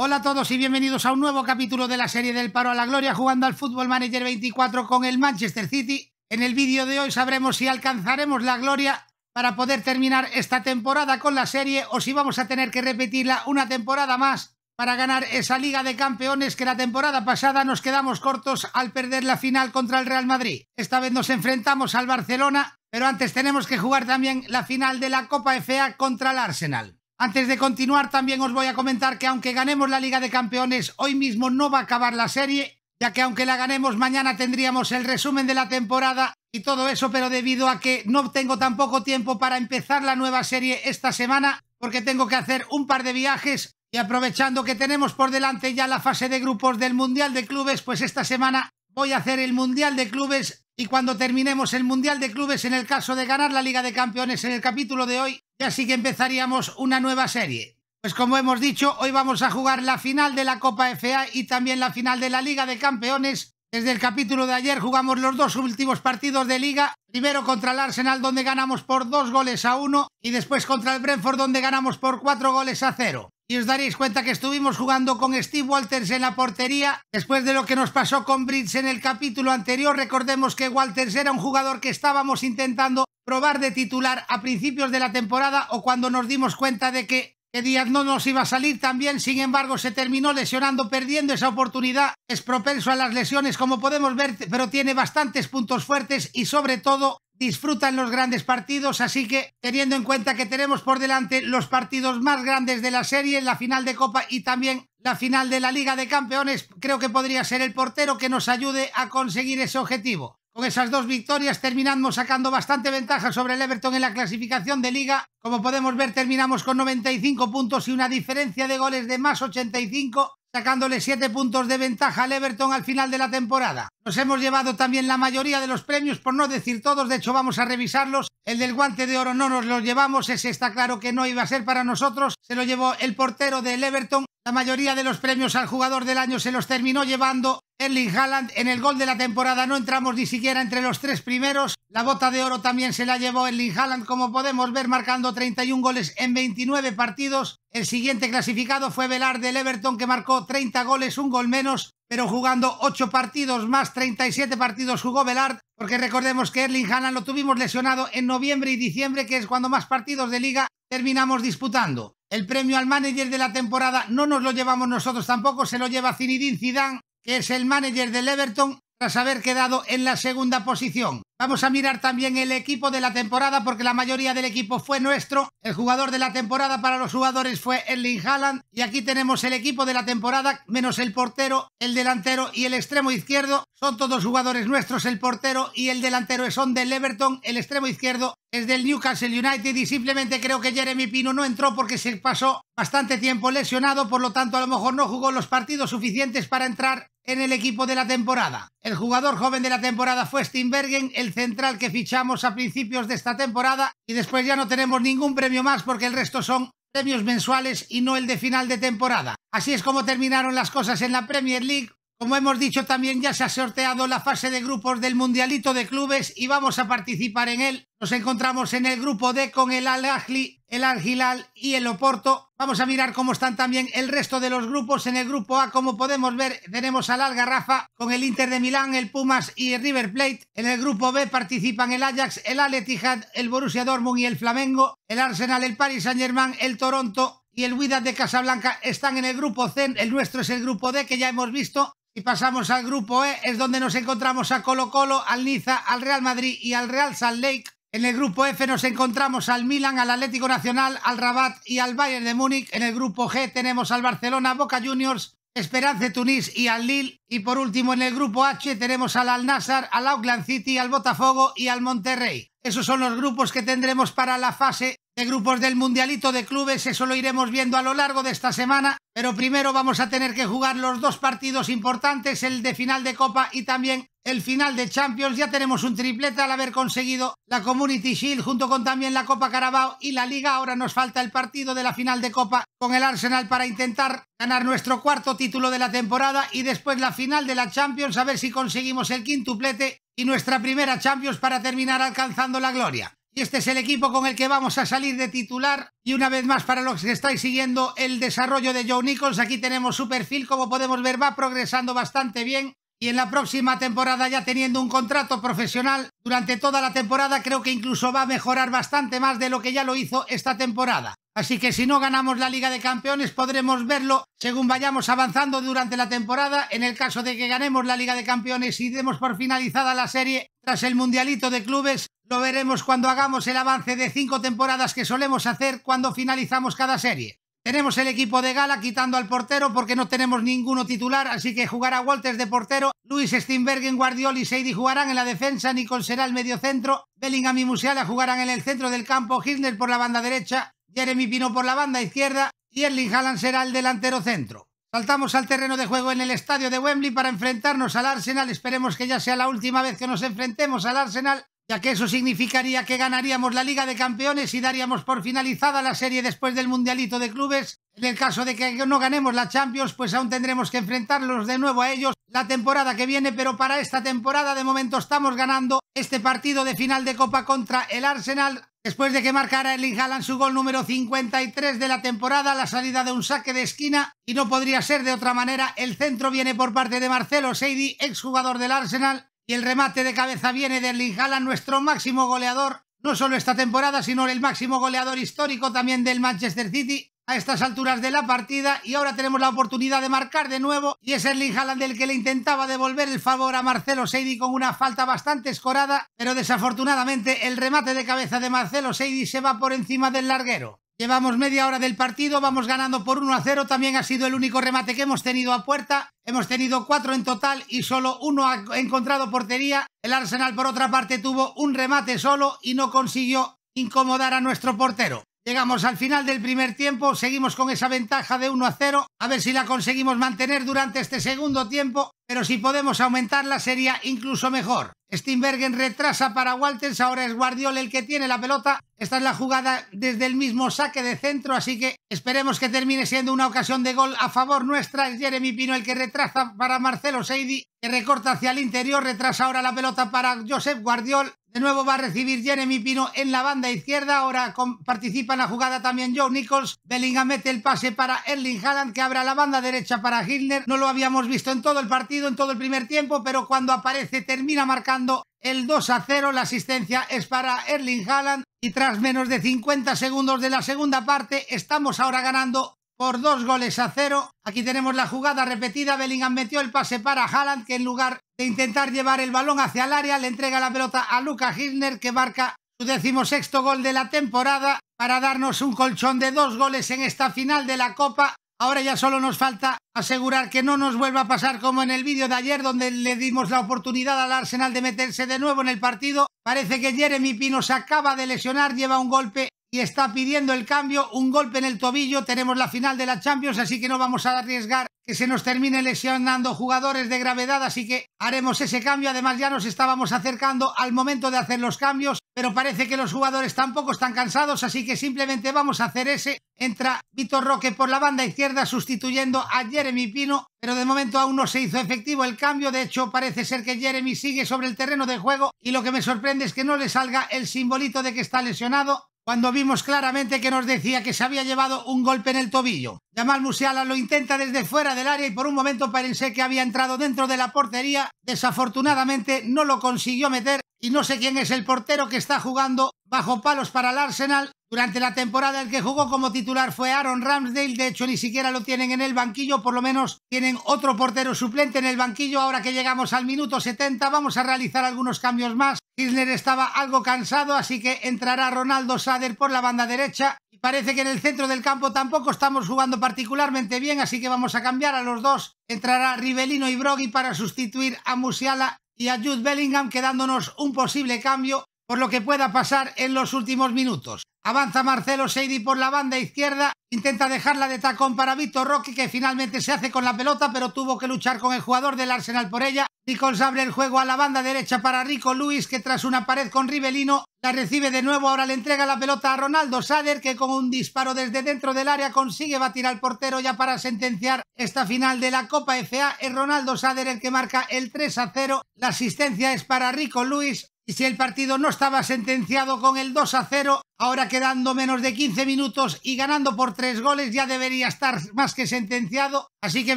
Hola a todos y bienvenidos a un nuevo capítulo de la serie del paro a la gloria jugando al Fútbol Manager 24 con el Manchester City. En el vídeo de hoy sabremos si alcanzaremos la gloria para poder terminar esta temporada con la serie o si vamos a tener que repetirla una temporada más para ganar esa Liga de Campeones que la temporada pasada nos quedamos cortos al perder la final contra el Real Madrid. Esta vez nos enfrentamos al Barcelona, pero antes tenemos que jugar también la final de la Copa FA contra el Arsenal. Antes de continuar también os voy a comentar que aunque ganemos la Liga de Campeones, hoy mismo no va a acabar la serie, ya que aunque la ganemos mañana tendríamos el resumen de la temporada y todo eso, pero debido a que no tengo tampoco tiempo para empezar la nueva serie esta semana, porque tengo que hacer un par de viajes y aprovechando que tenemos por delante ya la fase de grupos del Mundial de Clubes, pues esta semana voy a hacer el Mundial de Clubes y cuando terminemos el Mundial de Clubes, en el caso de ganar la Liga de Campeones en el capítulo de hoy, ya sí que empezaríamos una nueva serie. Pues como hemos dicho, hoy vamos a jugar la final de la Copa FA y también la final de la Liga de Campeones. Desde el capítulo de ayer jugamos los dos últimos partidos de liga, primero contra el Arsenal donde ganamos por dos goles a uno y después contra el Brentford donde ganamos por cuatro goles a cero y os daréis cuenta que estuvimos jugando con Steve Walters en la portería. Después de lo que nos pasó con Brits en el capítulo anterior, recordemos que Walters era un jugador que estábamos intentando probar de titular a principios de la temporada o cuando nos dimos cuenta de que, Díaz no nos iba a salir también, sin embargo se terminó lesionando, perdiendo esa oportunidad. Es propenso a las lesiones como podemos ver, pero tiene bastantes puntos fuertes y sobre todo disfrutan los grandes partidos, así que teniendo en cuenta que tenemos por delante los partidos más grandes de la serie, la final de Copa y también la final de la Liga de Campeones, creo que podría ser el portero que nos ayude a conseguir ese objetivo. Con esas dos victorias terminamos sacando bastante ventaja sobre el Everton en la clasificación de liga. Como podemos ver terminamos con 95 puntos y una diferencia de goles de más 85 sacándole 7 puntos de ventaja al Everton al final de la temporada. Nos hemos llevado también la mayoría de los premios, por no decir todos, de hecho vamos a revisarlos. El del guante de oro no nos lo llevamos, ese está claro que no iba a ser para nosotros, se lo llevó el portero del Everton, la mayoría de los premios al jugador del año se los terminó llevando Erling Haaland en el gol de la temporada. No entramos ni siquiera entre los tres primeros. La bota de oro también se la llevó Erling Haaland, como podemos ver, marcando 31 goles en 29 partidos. El siguiente clasificado fue Velarde del Everton, que marcó 30 goles, un gol menos pero jugando 8 partidos más 37 partidos jugó Belard, porque recordemos que Erling Haaland lo tuvimos lesionado en noviembre y diciembre, que es cuando más partidos de liga terminamos disputando. El premio al manager de la temporada no nos lo llevamos nosotros tampoco, se lo lleva Zinedine Zidane, que es el manager del Everton, tras haber quedado en la segunda posición. Vamos a mirar también el equipo de la temporada porque la mayoría del equipo fue nuestro. El jugador de la temporada para los jugadores fue Erling Haaland. Y aquí tenemos el equipo de la temporada menos el portero, el delantero y el extremo izquierdo. Son todos jugadores nuestros. El portero y el delantero son del Everton. El extremo izquierdo es del Newcastle United y simplemente creo que Jeremy Pino no entró porque se pasó bastante tiempo lesionado. Por lo tanto, a lo mejor no jugó los partidos suficientes para entrar en el equipo de la temporada. El jugador joven de la temporada fue Steinbergen, el central que fichamos a principios de esta temporada y después ya no tenemos ningún premio más porque el resto son premios mensuales y no el de final de temporada. Así es como terminaron las cosas en la Premier League, como hemos dicho también ya se ha sorteado la fase de grupos del Mundialito de Clubes y vamos a participar en él. Nos encontramos en el grupo D con el Al ajli el Al Hilal y el Oporto. Vamos a mirar cómo están también el resto de los grupos. En el grupo A, como podemos ver, tenemos al Algarrafa con el Inter de Milán, el Pumas y el River Plate. En el grupo B participan el Ajax, el Al Etihad, el Borussia Dortmund y el Flamengo, el Arsenal, el Paris Saint-Germain, el Toronto, y el Widat de Casablanca están en el grupo C, el nuestro es el grupo D que ya hemos visto, y pasamos al grupo E, es donde nos encontramos a Colo Colo, al Niza, al Real Madrid y al Real Salt Lake. En el grupo F nos encontramos al Milan, al Atlético Nacional, al Rabat y al Bayern de Múnich. En el grupo G tenemos al Barcelona, Boca Juniors, Esperance Tunís y al Lille. Y por último, en el grupo H tenemos al Al-Nassr, al Auckland City, al Botafogo y al Monterrey. Esos son los grupos que tendremos para la fase de grupos del Mundialito de Clubes, eso lo iremos viendo a lo largo de esta semana, pero primero vamos a tener que jugar los dos partidos importantes, el de final de Copa y también el final de Champions. Ya tenemos un triplete al haber conseguido la Community Shield junto con también la Copa Carabao y la Liga. Ahora nos falta el partido de la final de Copa con el Arsenal para intentar ganar nuestro cuarto título de la temporada y después la final de la Champions a ver si conseguimos el quintuplete y nuestra primera Champions para terminar alcanzando la gloria. Y este es el equipo con el que vamos a salir de titular. Y una vez más, para los que estáis siguiendo el desarrollo de Joe Nichols, aquí tenemos su perfil. Como podemos ver, va progresando bastante bien y en la próxima temporada ya teniendo un contrato profesional durante toda la temporada creo que incluso va a mejorar bastante más de lo que ya lo hizo esta temporada. Así que si no ganamos la Liga de Campeones podremos verlo según vayamos avanzando durante la temporada. En el caso de que ganemos la Liga de Campeones y demos por finalizada la serie tras el Mundialito de Clubes, lo veremos cuando hagamos el avance de cinco temporadas que solemos hacer cuando finalizamos cada serie. Tenemos el equipo de gala quitando al portero porque no tenemos ninguno titular, así que jugará Walters de portero, Luis Steinbergen, Guardiola y Seidi jugarán en la defensa, Nicol será el medio centro, Bellingham y Musiala jugarán en el centro del campo, Hitler por la banda derecha, Jeremy Pino por la banda izquierda y Erling Haaland será el delantero centro. Saltamos al terreno de juego en el estadio de Wembley para enfrentarnos al Arsenal. Esperemos que ya sea la última vez que nos enfrentemos al Arsenal ya que eso significaría que ganaríamos la Liga de Campeones y daríamos por finalizada la serie después del Mundialito de Clubes. En el caso de que no ganemos la Champions, pues aún tendremos que enfrentarlos de nuevo a ellos la temporada que viene, pero para esta temporada de momento estamos ganando este partido de final de Copa contra el Arsenal. Después de que marcara Erling Haaland su gol número 53 de la temporada, la salida de un saque de esquina y no podría ser de otra manera, el centro viene por parte de Marcelo Seidi, exjugador del Arsenal, y el remate de cabeza viene de Erling Haaland, nuestro máximo goleador, no solo esta temporada, sino el máximo goleador histórico también del Manchester City a estas alturas de la partida y ahora tenemos la oportunidad de marcar de nuevo y es Erling Haaland el que le intentaba devolver el favor a Marcelo Seidi con una falta bastante escorada, pero desafortunadamente el remate de cabeza de Marcelo Seidi se va por encima del larguero. Llevamos media hora del partido, vamos ganando por 1 a 0. También ha sido el único remate que hemos tenido a puerta. Hemos tenido cuatro en total y solo uno ha encontrado portería. El Arsenal, por otra parte, tuvo un remate solo y no consiguió incomodar a nuestro portero. Llegamos al final del primer tiempo, seguimos con esa ventaja de 1 a 0, a ver si la conseguimos mantener durante este segundo tiempo, pero si podemos aumentarla sería incluso mejor. Steinbergen retrasa para Walters, ahora es Guardiola el que tiene la pelota, esta es la jugada desde el mismo saque de centro, así que esperemos que termine siendo una ocasión de gol a favor nuestra, es Jeremy Pino el que retrasa para Marcelo Seidi, que recorta hacia el interior, retrasa ahora la pelota para Josep Guardiol, de nuevo va a recibir Jeremy Pino en la banda izquierda. Ahora participa en la jugada también Joe Nichols. Bellingham mete el pase para Erling Haaland que abre la banda derecha para Hitler. No lo habíamos visto en todo el partido, en todo el primer tiempo, pero cuando aparece termina marcando el 2 a 0. La asistencia es para Erling Haaland. Y tras menos de 50 segundos de la segunda parte, estamos ahora ganando por dos goles a cero. Aquí tenemos la jugada repetida. Bellingham metió el pase para Haaland, que en lugar de intentar llevar el balón hacia el área, le entrega la pelota a Luca Hirner, que marca su decimosexto gol de la temporada para darnos un colchón de dos goles en esta final de la Copa. Ahora ya solo nos falta asegurar que no nos vuelva a pasar como en el vídeo de ayer donde le dimos la oportunidad al Arsenal de meterse de nuevo en el partido. Parece que Jeremy Pino se acaba de lesionar, lleva un golpe y está pidiendo el cambio, un golpe en el tobillo, tenemos la final de la Champions, así que no vamos a arriesgar que se nos termine lesionando jugadores de gravedad, así que haremos ese cambio, además ya nos estábamos acercando al momento de hacer los cambios, pero parece que los jugadores tampoco están cansados, así que simplemente vamos a hacer ese, entra Vitor Roque por la banda izquierda sustituyendo a Jeremy Pino, pero de momento aún no se hizo efectivo el cambio, de hecho parece ser que Jeremy sigue sobre el terreno de juego y lo que me sorprende es que no le salga el simbolito de que está lesionado, cuando vimos claramente que nos decía que se había llevado un golpe en el tobillo. Jamal Musiala lo intenta desde fuera del área y por un momento pensé que había entrado dentro de la portería. Desafortunadamente no lo consiguió meter y no sé quién es el portero que está jugando bajo palos para el Arsenal durante la temporada el que jugó como titular fue Aaron Ramsdale, de hecho ni siquiera lo tienen en el banquillo, por lo menos tienen otro portero suplente en el banquillo, ahora que llegamos al minuto 70 vamos a realizar algunos cambios más. Kirchner estaba algo cansado, así que entrará Ronaldo Sader por la banda derecha. Y parece que en el centro del campo tampoco estamos jugando particularmente bien, así que vamos a cambiar a los dos. Entrará Rivelino y Brogui para sustituir a Musiala y a Jude Bellingham, quedándonos un posible cambio por lo que pueda pasar en los últimos minutos. Avanza Marcelo Seidi por la banda izquierda. Intenta dejarla de tacón para Vito Rocky que finalmente se hace con la pelota, pero tuvo que luchar con el jugador del Arsenal por ella. Nichols abre el juego a la banda derecha para Rico Luis, que tras una pared con Rivelino la recibe de nuevo. Ahora le entrega la pelota a Ronaldo Sader, que con un disparo desde dentro del área consigue batir al portero ya para sentenciar esta final de la Copa FA. Es Ronaldo Sader el que marca el 3 a 0. La asistencia es para Rico Luis. Y si el partido no estaba sentenciado con el 2 a 0, Ahora quedando menos de 15 minutos y ganando por tres goles ya debería estar más que sentenciado. Así que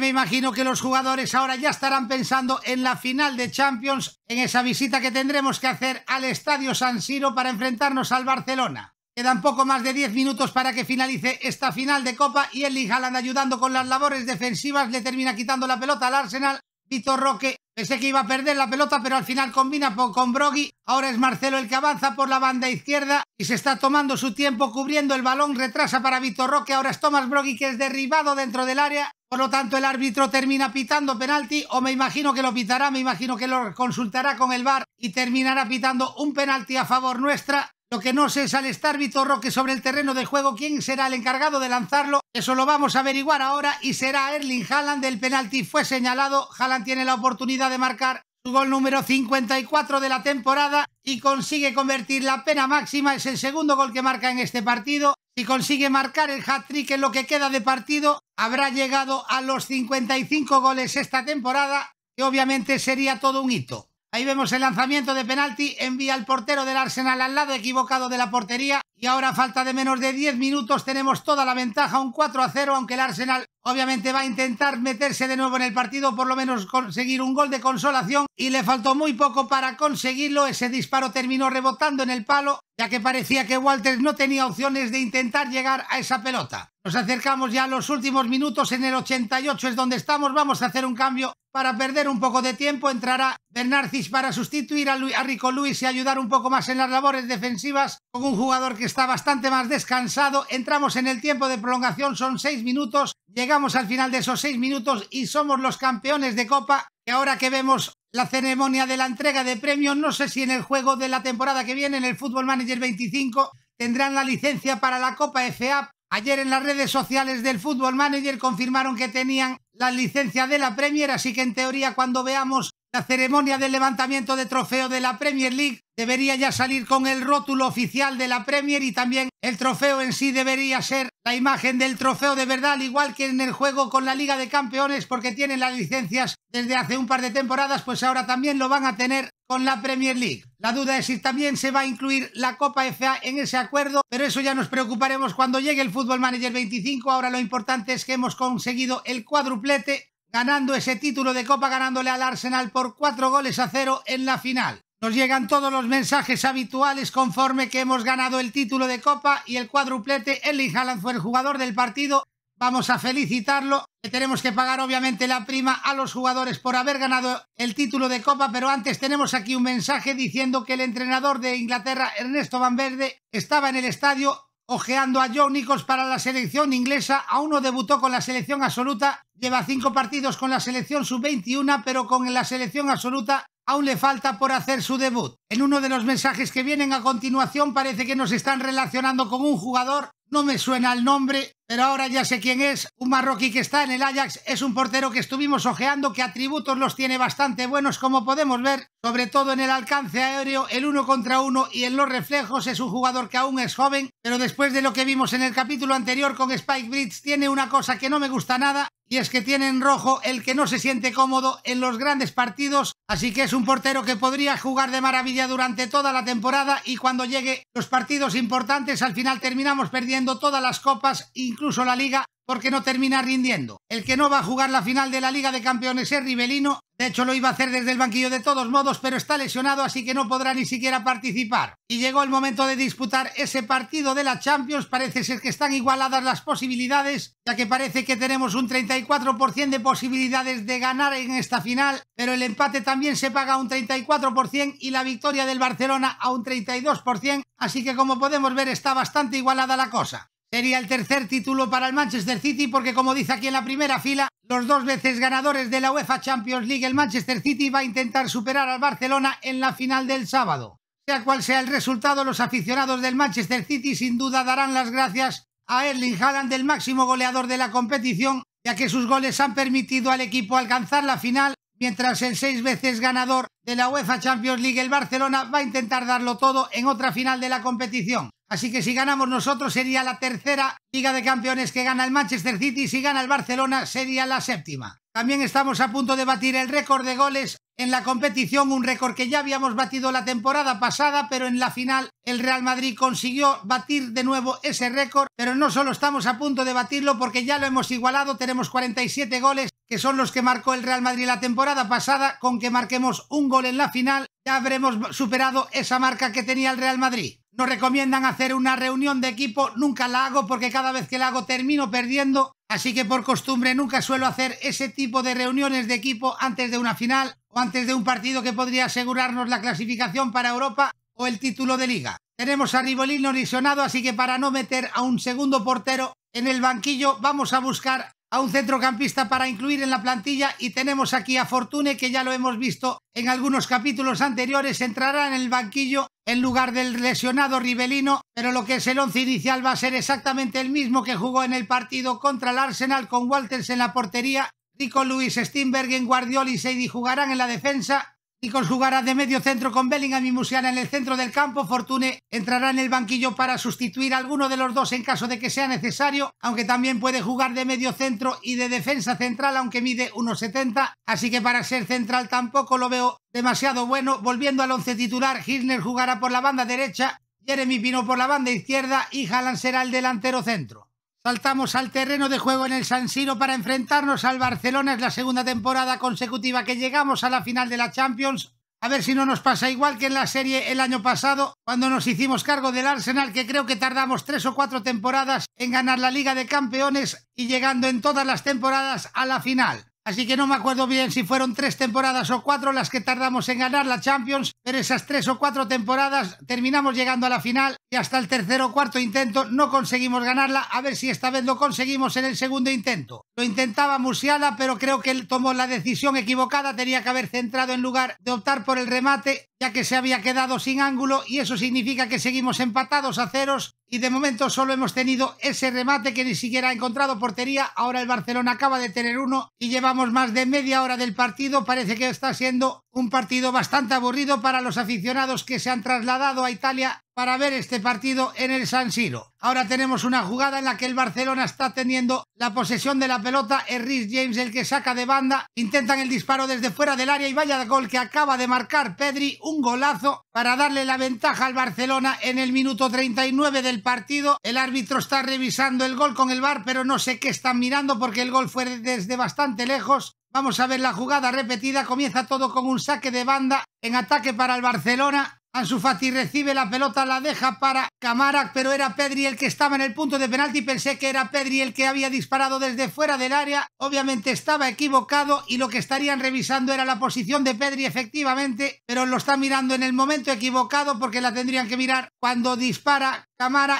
me imagino que los jugadores ahora ya estarán pensando en la final de Champions, en esa visita que tendremos que hacer al Estadio San Siro para enfrentarnos al Barcelona. Quedan poco más de 10 minutos para que finalice esta final de Copa y el Haaland ayudando con las labores defensivas le termina quitando la pelota al Arsenal Vitor Roque. Pensé que iba a perder la pelota, pero al final combina con Brogui. Ahora es Marcelo el que avanza por la banda izquierda y se está tomando su tiempo cubriendo el balón. Retrasa para Vitor Roque. Ahora es Thomas Brogi que es derribado dentro del área. Por lo tanto, el árbitro termina pitando penalti, o me imagino que lo pitará, me imagino que lo consultará con el VAR y terminará pitando un penalti a favor nuestra. Lo que no sé es al estar Vitor Roque sobre el terreno de juego quién será el encargado de lanzarlo. Eso lo vamos a averiguar ahora y será Erling Haaland. El penalti fue señalado. Haaland tiene la oportunidad de marcar su gol número 54 de la temporada y consigue convertir la pena máxima. Es el segundo gol que marca en este partido. Si consigue marcar el hat-trick en lo que queda de partido, habrá llegado a los 55 goles esta temporada, que obviamente sería todo un hito. Ahí vemos el lanzamiento de penalti, envía al portero del Arsenal al lado equivocado de la portería y ahora falta de menos de 10 minutos tenemos toda la ventaja, un 4 a 0, aunque el Arsenal obviamente va a intentar meterse de nuevo en el partido, por lo menos conseguir un gol de consolación y le faltó muy poco para conseguirlo, ese disparo terminó rebotando en el palo ya que parecía que Walters no tenía opciones de intentar llegar a esa pelota. Nos acercamos ya a los últimos minutos, en el 88 es donde estamos, vamos a hacer un cambio para perder un poco de tiempo entrará Bernarcis para sustituir a, Rico Luis y ayudar un poco más en las labores defensivas con un jugador que está bastante más descansado. Entramos en el tiempo de prolongación, son seis minutos. Llegamos al final de esos seis minutos y somos los campeones de Copa. Y ahora que vemos la ceremonia de la entrega de premios, no sé si en el juego de la temporada que viene, en el Fútbol Manager 25, tendrán la licencia para la Copa FA Ayer en las redes sociales del Fútbol Manager confirmaron que tenían la licencia de la Premier, así que en teoría cuando veamos la ceremonia del levantamiento de trofeo de la Premier League debería ya salir con el rótulo oficial de la Premier y también el trofeo en sí debería ser la imagen del trofeo de verdad, al igual que en el juego con la Liga de Campeones porque tienen las licencias desde hace un par de temporadas, pues ahora también lo van a tener con la Premier League. La duda es si también se va a incluir la Copa FA en ese acuerdo, pero eso ya nos preocuparemos cuando llegue el Fútbol Manager 25. Ahora lo importante es que hemos conseguido el cuadruplete, ganando ese título de Copa, ganándole al Arsenal por cuatro goles a cero en la final. Nos llegan todos los mensajes habituales conforme que hemos ganado el título de Copa y el cuadruplete. Ellie Haaland fue el jugador del partido Vamos a felicitarlo. Le tenemos que pagar obviamente la prima a los jugadores por haber ganado el título de Copa, pero antes tenemos aquí un mensaje diciendo que el entrenador de Inglaterra, Ernesto Van Verde, estaba en el estadio ojeando a Joe Nichols para la selección inglesa. Aún no debutó con la selección absoluta. Lleva cinco partidos con la selección sub-21, pero con la selección absoluta aún le falta por hacer su debut. En uno de los mensajes que vienen a continuación parece que nos están relacionando con un jugador. No me suena el nombre, pero ahora ya sé quién es. Un marroquí que está en el Ajax es un portero que estuvimos ojeando, que atributos los tiene bastante buenos, como podemos ver, sobre todo en el alcance aéreo, el uno contra uno y en los reflejos. Es un jugador que aún es joven, pero después de lo que vimos en el capítulo anterior con Spike Bridge, tiene una cosa que no me gusta nada, y es que tiene en rojo el que no se siente cómodo en los grandes partidos, así que es un portero que podría jugar de maravilla durante toda la temporada y cuando llegue los partidos importantes al final terminamos perdiendo todas las copas, incluso la liga, porque no termina rindiendo. El que no va a jugar la final de la Liga de Campeones es Rivelino, de hecho lo iba a hacer desde el banquillo de todos modos, pero está lesionado así que no podrá ni siquiera participar. Y llegó el momento de disputar ese partido de la Champions, parece ser que están igualadas las posibilidades, ya que parece que tenemos un 34% de posibilidades de ganar en esta final, pero el empate también se paga a un 34% y la victoria del Barcelona a un 32%, así que como podemos ver está bastante igualada la cosa. Sería el tercer título para el Manchester City porque, como dice aquí en la primera fila, los dos veces ganadores de la UEFA Champions League, el Manchester City va a intentar superar al Barcelona en la final del sábado. Sea cual sea el resultado, los aficionados del Manchester City sin duda darán las gracias a Erling Haaland, el máximo goleador de la competición, ya que sus goles han permitido al equipo alcanzar la final mientras el seis veces ganador de la UEFA Champions League, el Barcelona, va a intentar darlo todo en otra final de la competición. Así que si ganamos nosotros sería la tercera Liga de Campeones que gana el Manchester City, si gana el Barcelona sería la séptima. También estamos a punto de batir el récord de goles en la competición, un récord que ya habíamos batido la temporada pasada, pero en la final el Real Madrid consiguió batir de nuevo ese récord, pero no solo estamos a punto de batirlo porque ya lo hemos igualado, tenemos 47 goles que son los que marcó el Real Madrid la temporada pasada, con que marquemos un gol en la final, ya habremos superado esa marca que tenía el Real Madrid. Nos recomiendan hacer una reunión de equipo, nunca la hago porque cada vez que la hago termino perdiendo, así que por costumbre nunca suelo hacer ese tipo de reuniones de equipo antes de una final o antes de un partido que podría asegurarnos la clasificación para Europa o el título de liga. Tenemos a Ribolino lesionado, así que para no meter a un segundo portero en el banquillo vamos a buscar a un centrocampista para incluir en la plantilla y tenemos aquí a Fortune que ya lo hemos visto en algunos capítulos anteriores entrará en el banquillo en lugar del lesionado Ribelino, pero lo que es el once inicial va a ser exactamente el mismo que jugó en el partido contra el Arsenal con Walters en la portería, Rico Luis Steinberg en Guardiola y Seidi jugarán en la defensa, y jugará de medio centro con Bellingham y Musiana en el centro del campo, Fortune entrará en el banquillo para sustituir a alguno de los dos en caso de que sea necesario, aunque también puede jugar de medio centro y de defensa central, aunque mide 1,70, así que para ser central tampoco lo veo demasiado bueno. Volviendo al once titular, Hirner jugará por la banda derecha, Jeremy Pino por la banda izquierda y Haaland será el delantero centro. Saltamos al terreno de juego en el San Siro para enfrentarnos al Barcelona. Es la segunda temporada consecutiva que llegamos a la final de la Champions. A ver si no nos pasa igual que en la serie el año pasado, cuando nos hicimos cargo del Arsenal, que creo que tardamos tres o cuatro temporadas en ganar la Liga de Campeones y llegando en todas las temporadas a la final. Así que no me acuerdo bien si fueron tres temporadas o cuatro las que tardamos en ganar la Champions, pero esas tres o cuatro temporadas terminamos llegando a la final y hasta el tercer o cuarto intento no conseguimos ganarla. A ver si esta vez lo conseguimos en el segundo intento. Lo intentaba Musiala, pero creo que él tomó la decisión equivocada. Tenía que haber centrado en lugar de optar por el remate, ya que se había quedado sin ángulo y eso significa que seguimos empatados a ceros y de momento solo hemos tenido ese remate que ni siquiera ha encontrado portería. Ahora el Barcelona acaba de tener uno y llevamos más de media hora del partido. Parece que está siendo un partido bastante aburrido para los aficionados que se han trasladado a Italia para ver este partido en el San Siro. Ahora tenemos una jugada en la que el Barcelona está teniendo la posesión de la pelota, es James el que saca de banda, intentan el disparo desde fuera del área y vaya gol que acaba de marcar Pedri, un golazo para darle la ventaja al Barcelona en el minuto 39 del partido. El árbitro está revisando el gol con el VAR, pero no sé qué están mirando porque el gol fue desde bastante lejos. Vamos a ver la jugada repetida, comienza todo con un saque de banda en ataque para el Barcelona, Ansu Fati recibe la pelota, la deja para Camara pero era Pedri el que estaba en el punto de penalti. Pensé que era Pedri el que había disparado desde fuera del área. Obviamente estaba equivocado y lo que estarían revisando era la posición de Pedri efectivamente, pero lo está mirando en el momento equivocado porque la tendrían que mirar cuando dispara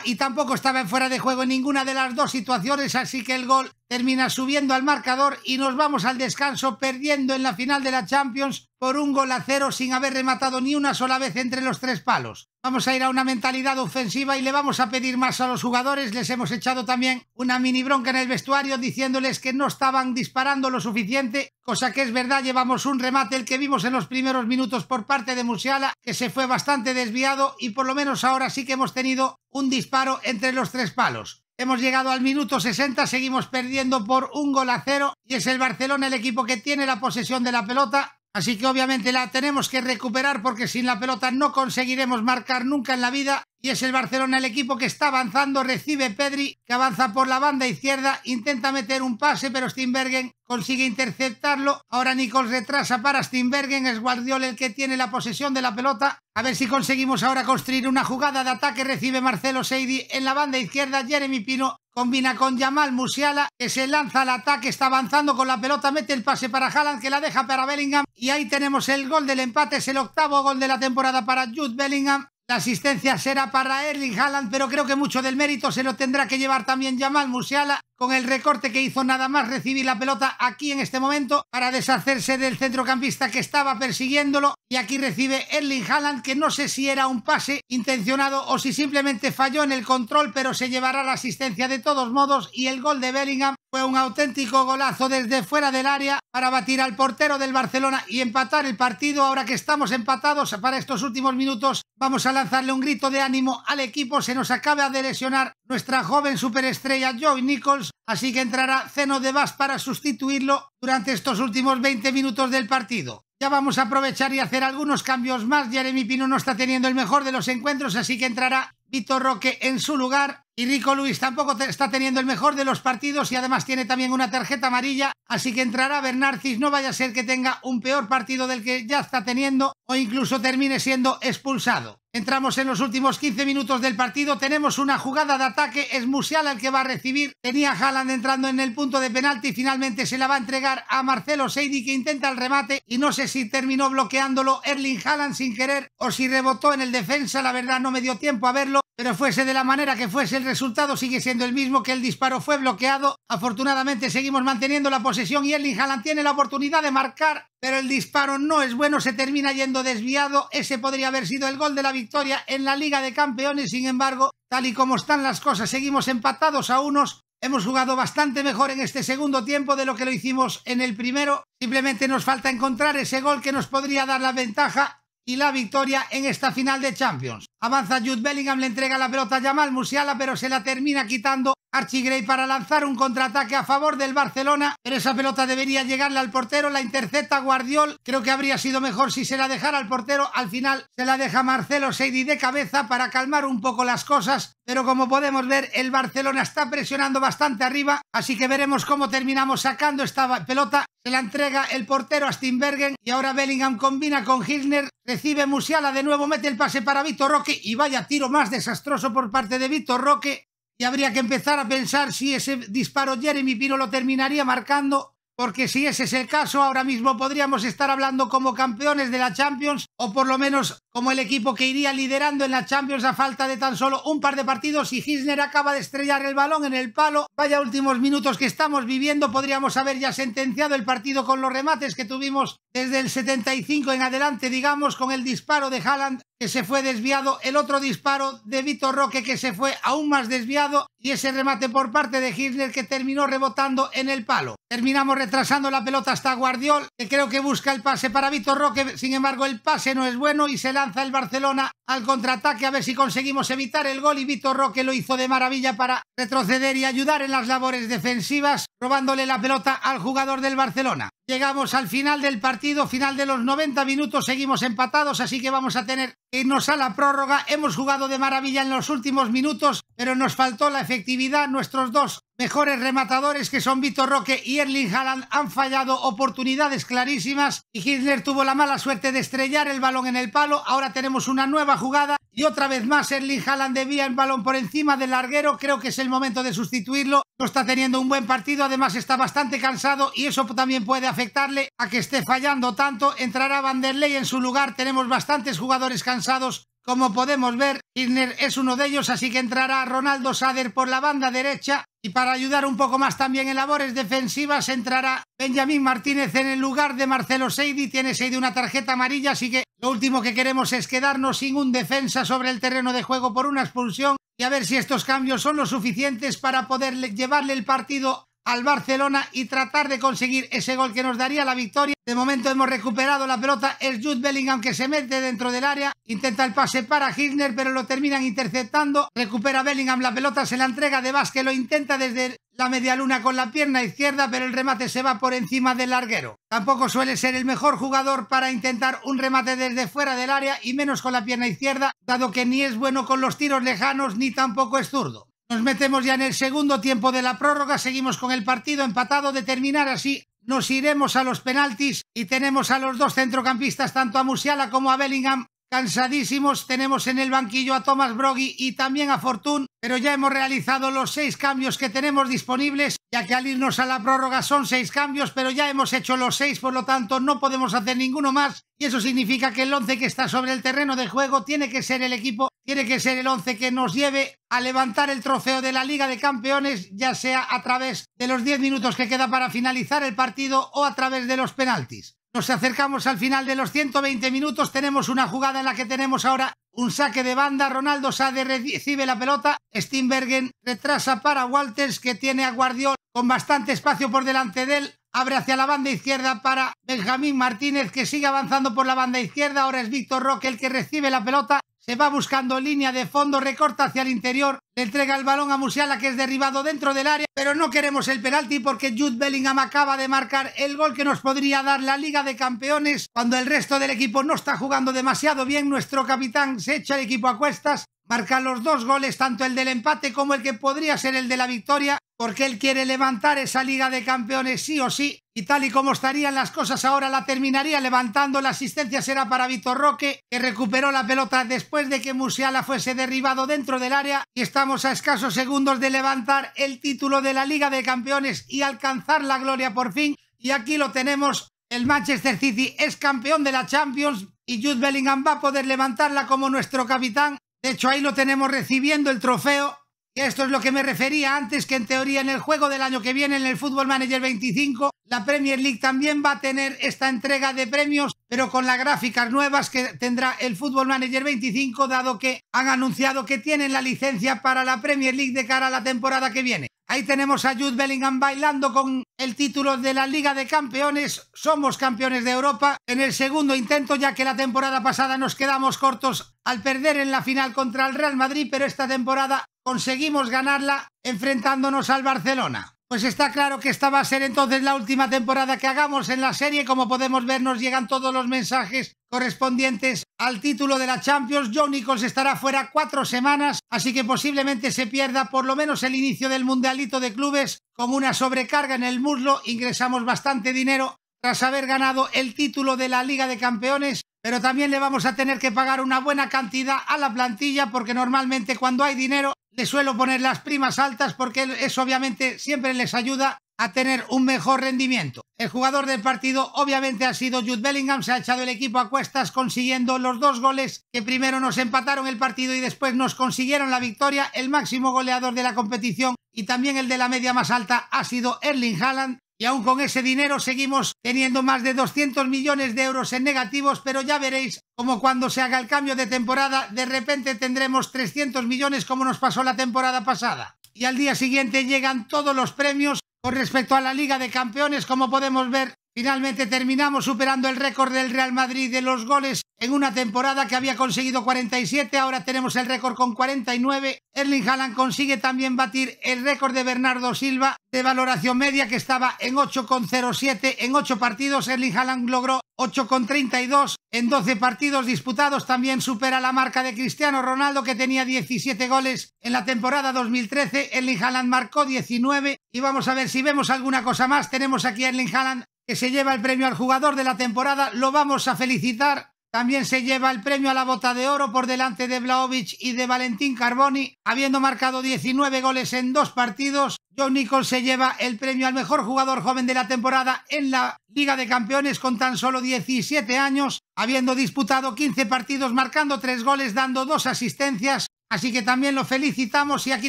y tampoco estaba en fuera de juego en ninguna de las dos situaciones, así que el gol termina subiendo al marcador y nos vamos al descanso perdiendo en la final de la Champions por un gol a cero sin haber rematado ni una sola vez entre los tres palos. Vamos a ir a una mentalidad ofensiva y le vamos a pedir más a los jugadores. Les hemos echado también una mini bronca en el vestuario diciéndoles que no estaban disparando lo suficiente, cosa que es verdad. Llevamos un remate, el que vimos en los primeros minutos por parte de Musiala, que se fue bastante desviado y por lo menos ahora sí que hemos tenido un disparo entre los tres palos. Hemos llegado al minuto 60, seguimos perdiendo por un gol a cero y es el Barcelona el equipo que tiene la posesión de la pelota Así que obviamente la tenemos que recuperar porque sin la pelota no conseguiremos marcar nunca en la vida y es el Barcelona el equipo que está avanzando. Recibe Pedri, que avanza por la banda izquierda. Intenta meter un pase, pero Steinbergen consigue interceptarlo. Ahora Nichols retrasa para Steinbergen. Es Guardiola el que tiene la posesión de la pelota. A ver si conseguimos ahora construir una jugada de ataque. Recibe Marcelo Seidi en la banda izquierda. Jeremy Pino combina con Yamal Musiala, que se lanza al ataque, está avanzando con la pelota, mete el pase para Haaland, que la deja para Bellingham. Y ahí tenemos el gol del empate, es el octavo gol de la temporada para Jude Bellingham. La asistencia será para Erling Haaland, pero creo que mucho del mérito se lo tendrá que llevar también Jamal Musiala con el recorte que hizo nada más recibir la pelota aquí en este momento para deshacerse del centrocampista que estaba persiguiéndolo y aquí recibe Erling Haaland que no sé si era un pase intencionado o si simplemente falló en el control pero se llevará la asistencia de todos modos y el gol de Bellingham fue un auténtico golazo desde fuera del área para batir al portero del Barcelona y empatar el partido ahora que estamos empatados para estos últimos minutos vamos a lanzarle un grito de ánimo al equipo se nos acaba de lesionar nuestra joven superestrella Joy Nichols así que entrará Zeno de Vaz para sustituirlo durante estos últimos 20 minutos del partido. Ya vamos a aprovechar y hacer algunos cambios más. Jeremy Pino no está teniendo el mejor de los encuentros, así que entrará Vitor Roque en su lugar. Y Rico Luis tampoco está teniendo el mejor de los partidos y además tiene también una tarjeta amarilla, así que entrará Bernarcis, no vaya a ser que tenga un peor partido del que ya está teniendo o incluso termine siendo expulsado. Entramos en los últimos 15 minutos del partido, tenemos una jugada de ataque, es Musial el que va a recibir, tenía Haaland entrando en el punto de penalti, y finalmente se la va a entregar a Marcelo Seidi que intenta el remate y no sé si terminó bloqueándolo Erling Haaland sin querer o si rebotó en el defensa, la verdad no me dio tiempo a verlo, pero fuese de la manera que fuese el resultado sigue siendo el mismo que el disparo fue bloqueado. Afortunadamente seguimos manteniendo la posesión y el Haaland tiene la oportunidad de marcar, pero el disparo no es bueno, se termina yendo desviado. Ese podría haber sido el gol de la victoria en la Liga de Campeones. Sin embargo, tal y como están las cosas, seguimos empatados a unos. Hemos jugado bastante mejor en este segundo tiempo de lo que lo hicimos en el primero. Simplemente nos falta encontrar ese gol que nos podría dar la ventaja y la victoria en esta final de Champions. Avanza Jude Bellingham, le entrega la pelota a Yamal Musiala, pero se la termina quitando Archie Gray para lanzar un contraataque a favor del Barcelona, pero esa pelota debería llegarle al portero, la intercepta Guardiol, creo que habría sido mejor si se la dejara al portero, al final se la deja Marcelo Seidi de cabeza para calmar un poco las cosas, pero como podemos ver, el Barcelona está presionando bastante arriba, así que veremos cómo terminamos sacando esta pelota. Se la entrega el portero a Steinbergen y ahora Bellingham combina con Hilner, recibe Musiala de nuevo, mete el pase para Vitor Roque y vaya tiro más desastroso por parte de Vitor Roque. Y habría que empezar a pensar si ese disparo Jeremy Pino lo terminaría marcando porque si ese es el caso, ahora mismo podríamos estar hablando como campeones de la Champions o por lo menos como el equipo que iría liderando en la Champions a falta de tan solo un par de partidos y Hisner acaba de estrellar el balón en el palo. Vaya últimos minutos que estamos viviendo, podríamos haber ya sentenciado el partido con los remates que tuvimos desde el 75 en adelante, digamos, con el disparo de Haaland que se fue desviado, el otro disparo de Vitor Roque que se fue aún más desviado y ese remate por parte de Hitler que terminó rebotando en el palo. Terminamos retrasando la pelota hasta Guardiol, que creo que busca el pase para Vitor Roque, sin embargo el pase no es bueno y se lanza el Barcelona al contraataque a ver si conseguimos evitar el gol y Vitor Roque lo hizo de maravilla para retroceder y ayudar en las labores defensivas, robándole la pelota al jugador del Barcelona. Llegamos al final del partido, final de los 90 minutos, seguimos empatados, así que vamos a tener irnos a la prórroga. Hemos jugado de maravilla en los últimos minutos, pero nos faltó la efectividad. Nuestros dos mejores rematadores, que son Vitor Roque y Erling Haaland, han fallado oportunidades clarísimas y Hitler tuvo la mala suerte de estrellar el balón en el palo. Ahora tenemos una nueva jugada y otra vez más, Erling Haaland debía el balón por encima del larguero. Creo que es el momento de sustituirlo. No está teniendo un buen partido, además está bastante cansado y eso también puede afectarle a que esté fallando tanto. Entrará Van der en su lugar. Tenemos bastantes jugadores cansados como podemos ver, Kirchner es uno de ellos, así que entrará Ronaldo Sader por la banda derecha y para ayudar un poco más también en labores defensivas entrará Benjamín Martínez en el lugar de Marcelo Seidi. Tiene de una tarjeta amarilla, así que lo último que queremos es quedarnos sin un defensa sobre el terreno de juego por una expulsión y a ver si estos cambios son los suficientes para poder llevarle el partido al Barcelona y tratar de conseguir ese gol que nos daría la victoria. De momento hemos recuperado la pelota, es Jude Bellingham que se mete dentro del área, intenta el pase para Hitner pero lo terminan interceptando, recupera Bellingham la pelota, se la entrega de Vázquez, lo intenta desde la media luna con la pierna izquierda pero el remate se va por encima del larguero. Tampoco suele ser el mejor jugador para intentar un remate desde fuera del área y menos con la pierna izquierda, dado que ni es bueno con los tiros lejanos ni tampoco es zurdo. Nos metemos ya en el segundo tiempo de la prórroga, seguimos con el partido empatado de terminar así. Nos iremos a los penaltis y tenemos a los dos centrocampistas, tanto a Musiala como a Bellingham, Cansadísimos tenemos en el banquillo a Thomas Broggy y también a Fortune, pero ya hemos realizado los seis cambios que tenemos disponibles, ya que al irnos a la prórroga son seis cambios, pero ya hemos hecho los seis, por lo tanto no podemos hacer ninguno más, y eso significa que el once que está sobre el terreno de juego tiene que ser el equipo, tiene que ser el once que nos lleve a levantar el trofeo de la Liga de Campeones, ya sea a través de los 10 minutos que queda para finalizar el partido o a través de los penaltis. Nos acercamos al final de los 120 minutos. Tenemos una jugada en la que tenemos ahora un saque de banda. Ronaldo Sade recibe la pelota. Steinbergen retrasa para Walters, que tiene a Guardiol con bastante espacio por delante de él. Abre hacia la banda izquierda para Benjamín Martínez, que sigue avanzando por la banda izquierda. Ahora es Víctor Roque el que recibe la pelota. Se va buscando línea de fondo, recorta hacia el interior, entrega el balón a Musiala que es derribado dentro del área, pero no queremos el penalti porque Jude Bellingham acaba de marcar el gol que nos podría dar la Liga de Campeones cuando el resto del equipo no está jugando demasiado bien, nuestro capitán se echa el equipo a cuestas marca los dos goles, tanto el del empate como el que podría ser el de la victoria, porque él quiere levantar esa Liga de Campeones sí o sí, y tal y como estarían las cosas ahora la terminaría levantando, la asistencia será para Vitor Roque, que recuperó la pelota después de que Musiala fuese derribado dentro del área, y estamos a escasos segundos de levantar el título de la Liga de Campeones y alcanzar la gloria por fin, y aquí lo tenemos, el Manchester City es campeón de la Champions, y Jude Bellingham va a poder levantarla como nuestro capitán de hecho, ahí lo tenemos recibiendo el trofeo y esto es lo que me refería antes que en teoría en el juego del año que viene en el Football Manager 25, la Premier League también va a tener esta entrega de premios, pero con las gráficas nuevas que tendrá el Football Manager 25, dado que han anunciado que tienen la licencia para la Premier League de cara a la temporada que viene. Ahí tenemos a Jude Bellingham bailando con el título de la Liga de Campeones. Somos campeones de Europa en el segundo intento, ya que la temporada pasada nos quedamos cortos al perder en la final contra el Real Madrid, pero esta temporada conseguimos ganarla enfrentándonos al Barcelona. Pues está claro que esta va a ser entonces la última temporada que hagamos en la serie. Como podemos ver, nos llegan todos los mensajes correspondientes al título de la Champions. Johnny Nichols estará fuera cuatro semanas, así que posiblemente se pierda por lo menos el inicio del Mundialito de Clubes. Con una sobrecarga en el muslo, ingresamos bastante dinero tras haber ganado el título de la Liga de Campeones pero también le vamos a tener que pagar una buena cantidad a la plantilla porque normalmente cuando hay dinero le suelo poner las primas altas porque eso obviamente siempre les ayuda a tener un mejor rendimiento. El jugador del partido obviamente ha sido Jude Bellingham, se ha echado el equipo a cuestas consiguiendo los dos goles que primero nos empataron el partido y después nos consiguieron la victoria. El máximo goleador de la competición y también el de la media más alta ha sido Erling Haaland y aún con ese dinero seguimos teniendo más de 200 millones de euros en negativos, pero ya veréis como cuando se haga el cambio de temporada, de repente tendremos 300 millones como nos pasó la temporada pasada. Y al día siguiente llegan todos los premios con respecto a la Liga de Campeones, como podemos ver Finalmente terminamos superando el récord del Real Madrid de los goles en una temporada que había conseguido 47, ahora tenemos el récord con 49. Erling Haaland consigue también batir el récord de Bernardo Silva de valoración media que estaba en 8,07 en 8 partidos. Erling Haaland logró 8,32 en 12 partidos disputados. También supera la marca de Cristiano Ronaldo que tenía 17 goles en la temporada 2013. Erling Haaland marcó 19 y vamos a ver si vemos alguna cosa más. Tenemos aquí a Erling Haaland que se lleva el premio al jugador de la temporada. Lo vamos a felicitar. También se lleva el premio a la bota de oro por delante de Vlaovic y de Valentín Carboni, habiendo marcado 19 goles en dos partidos. John Nichols se lleva el premio al mejor jugador joven de la temporada en la Liga de Campeones con tan solo 17 años, habiendo disputado 15 partidos, marcando 3 goles, dando 2 asistencias Así que también lo felicitamos y aquí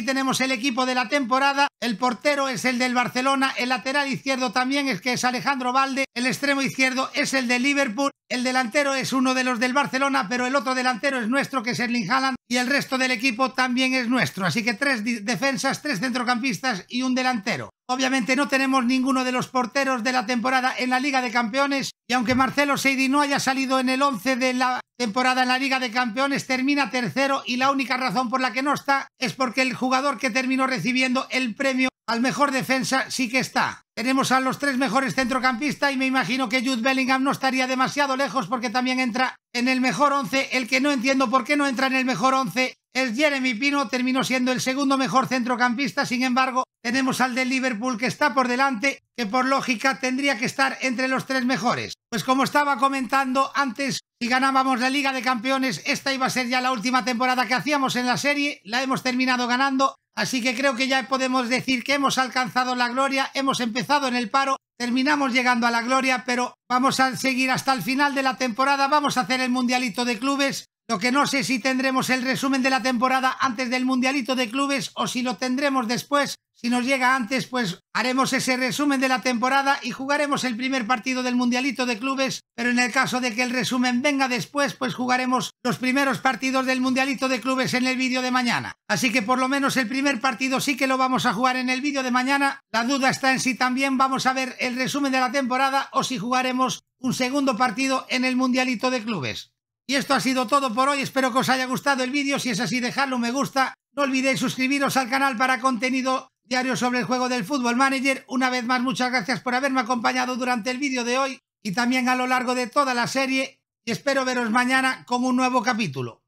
tenemos el equipo de la temporada. El portero es el del Barcelona, el lateral izquierdo también es que es Alejandro Valde, el extremo izquierdo es el de Liverpool el delantero es uno de los del Barcelona, pero el otro delantero es nuestro, que es Erling Haaland, y el resto del equipo también es nuestro. Así que tres defensas, tres centrocampistas y un delantero. Obviamente no tenemos ninguno de los porteros de la temporada en la Liga de Campeones, y aunque Marcelo Seidi no haya salido en el 11 de la temporada en la Liga de Campeones, termina tercero y la única razón por la que no está es porque el jugador que terminó recibiendo el premio al mejor defensa sí que está. Tenemos a los tres mejores centrocampistas y me imagino que Jude Bellingham no estaría demasiado lejos porque también entra en el mejor 11. El que no entiendo por qué no entra en el mejor 11 es Jeremy Pino, terminó siendo el segundo mejor centrocampista. Sin embargo, tenemos al de Liverpool que está por delante, que por lógica tendría que estar entre los tres mejores. Pues como estaba comentando antes, si ganábamos la Liga de Campeones. Esta iba a ser ya la última temporada que hacíamos en la serie, la hemos terminado ganando, así que creo que ya podemos decir que hemos alcanzado la gloria, hemos empezado en el paro, terminamos llegando a la gloria, pero vamos a seguir hasta el final de la temporada, vamos a hacer el Mundialito de Clubes. Lo que no sé si tendremos el resumen de la temporada antes del Mundialito de Clubes o si lo tendremos después, si nos llega antes, pues haremos ese resumen de la temporada y jugaremos el primer partido del Mundialito de Clubes, pero en el caso de que el resumen venga después, pues jugaremos los primeros partidos del Mundialito de Clubes en el vídeo de mañana. Así que por lo menos el primer partido sí que lo vamos a jugar en el vídeo de mañana. La duda está en si también vamos a ver el resumen de la temporada o si jugaremos un segundo partido en el Mundialito de Clubes. Y esto ha sido todo por hoy, espero que os haya gustado el vídeo, si es así dejadlo me gusta, no olvidéis suscribiros al canal para contenido diario sobre el juego del fútbol manager. Una vez más, muchas gracias por haberme acompañado durante el vídeo de hoy y también a lo largo de toda la serie y espero veros mañana con un nuevo capítulo.